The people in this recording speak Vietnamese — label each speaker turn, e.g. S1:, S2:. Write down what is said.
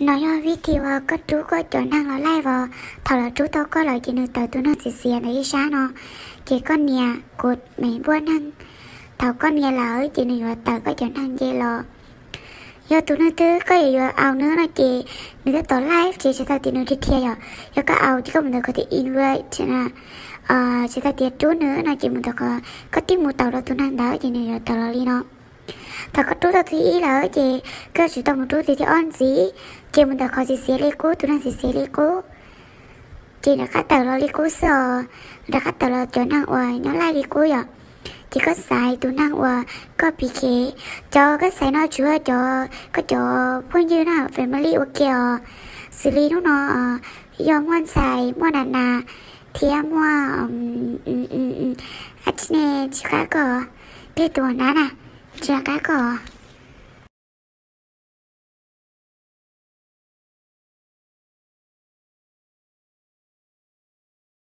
S1: nói yo vi thì vợ ờ, có chú có chỗ năng nó lai vợ thảo là chú tao có lời chỉ nửa tàu tôi nó xì xì đấy sáng nó chỉ con nhà cột mẹ buôn năng thảo con nhà là ở chỉ nửa tàu có chỗ năng dễ lò yo tôi nó thứ có gì vừa ao nữa là chỉ nửa tàu live chỉ sẽ tao thì nửa đi theo rồi, yo có ao chỉ có một mình có thể invite chỉ là ờ chỉ tao tiệt chú nữa là chỉ mình tao có có tiếng một tàu đó tụi năng đó chỉ nửa tàu là đi nó ta có chút ta thì ý là chị cơ chủ một chút thì thì ăn gì chị mình ta khó gì xí lấy cố tụi nó gì xí lấy cố chị đã khát tàu lo lấy cố sợ đã khát tàu lo cho năng oai nhớ lại lấy cố vậy chị có xài tụi năng oa có bị khé cho có xài nó chúa cho có cho phun dư nó về mà li ok xử lý nó nó do ngoan xài mua nà nà thì em mua à chị nè chị khác có cái
S2: tụi nó nè 解开个。